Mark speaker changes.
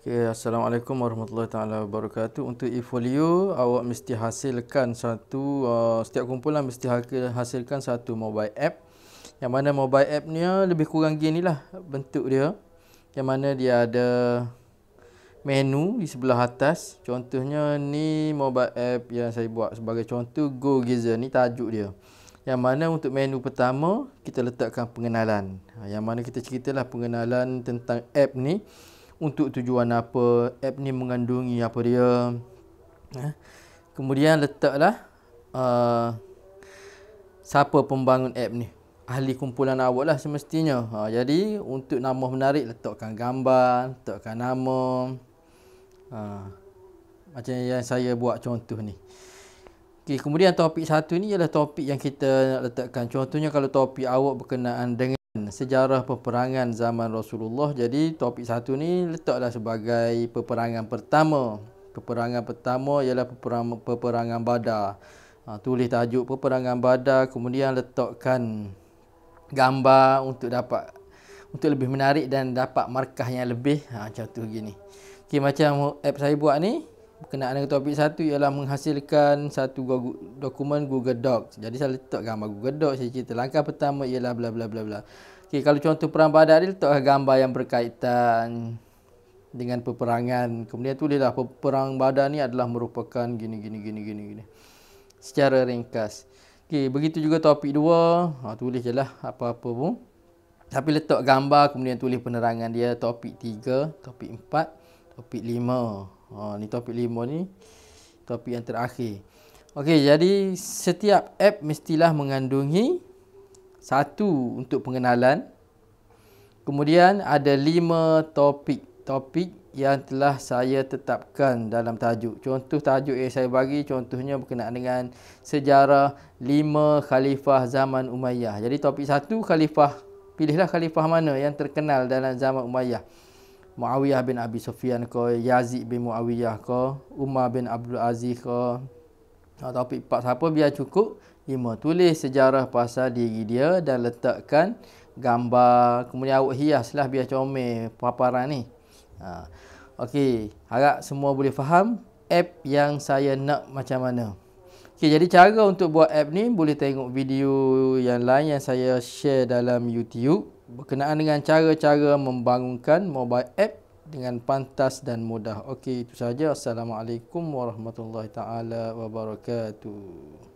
Speaker 1: Okay, Assalamualaikum warahmatullahi taala wabarakatuh. Untuk e-folio awak mesti hasilkan satu uh, setiap kumpulan mesti hasilkan satu mobile app. Yang mana mobile app ni uh, lebih kurang gini lah bentuk dia. Yang mana dia ada menu di sebelah atas. Contohnya ni mobile app yang saya buat sebagai contoh Go Gizer ni tajuk dia. Yang mana untuk menu pertama kita letakkan pengenalan. Ha, yang mana kita ceritalah pengenalan tentang app ni untuk tujuan apa app ni mengandungi apa dia eh, kemudian letaklah uh, siapa pembangun app ni ahli kumpulan awak lah semestinya uh, jadi untuk nama menarik letakkan gambar letakkan nama uh, macam yang saya buat contoh ni Okay, kemudian topik satu ni ialah topik yang kita nak letakkan. Contohnya kalau topik awak berkenaan dengan sejarah peperangan zaman Rasulullah. Jadi topik satu ni letaklah sebagai peperangan pertama. Peperangan pertama ialah peperangan, peperangan Badar. Ha, tulis tajuk peperangan Badar kemudian letakkan gambar untuk dapat untuk lebih menarik dan dapat markah yang lebih. Ha, tu gini. Okay, macam app saya buat ni, berkenaan dengan topik satu ialah menghasilkan satu Google, dokumen Google Docs. Jadi saya letak gambar Google Docs saya cerita langkah pertama ialah bla bla bla bla. Okey kalau contoh perang badar ni letak gambar yang berkaitan dengan peperangan. Kemudian tulislah perang badar ni adalah merupakan gini gini gini gini gini. Secara ringkas. Okey begitu juga topik dua. Ha, tulis je lah apa-apa pun. Tapi letak gambar kemudian tulis penerangan dia topik tiga, topik empat, topik lima. Ha, ni topik lima ni. Topik yang terakhir. Okey, jadi setiap app mestilah mengandungi satu untuk pengenalan. Kemudian ada lima topik-topik yang telah saya tetapkan dalam tajuk. Contoh tajuk yang saya bagi contohnya berkenaan dengan sejarah lima khalifah zaman Umayyah. Jadi topik satu khalifah, pilihlah khalifah mana yang terkenal dalam zaman Umayyah. Muawiyah bin Abi Sufyan ke Yazid bin Muawiyah ke Umar bin Abdul Aziz ke atau ha, empat siapa biar cukup lima tulis sejarah pasal diri dia dan letakkan gambar kemudian awak hiaslah biar comel paparan ni ha. Okey, harap semua boleh faham app yang saya nak macam mana. Okey, jadi cara untuk buat app ni boleh tengok video yang lain yang saya share dalam YouTube berkenaan dengan cara-cara membangunkan mobile app dengan pantas dan mudah. Okey, itu saja. Assalamualaikum warahmatullahi taala wabarakatuh.